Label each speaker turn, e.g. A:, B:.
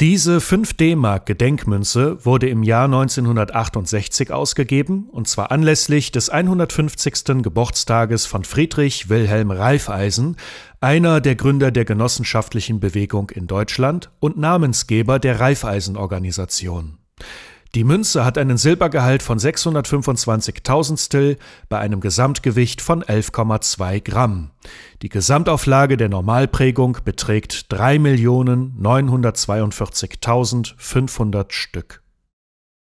A: Diese 5D-Mark-Gedenkmünze wurde im Jahr 1968 ausgegeben, und zwar anlässlich des 150. Geburtstages von Friedrich Wilhelm Raiffeisen, einer der Gründer der genossenschaftlichen Bewegung in Deutschland und Namensgeber der Raiffeisen-Organisation. Die Münze hat einen Silbergehalt von 625 Tausendstel bei einem Gesamtgewicht von 11,2 Gramm. Die Gesamtauflage der Normalprägung beträgt 3.942.500 Stück.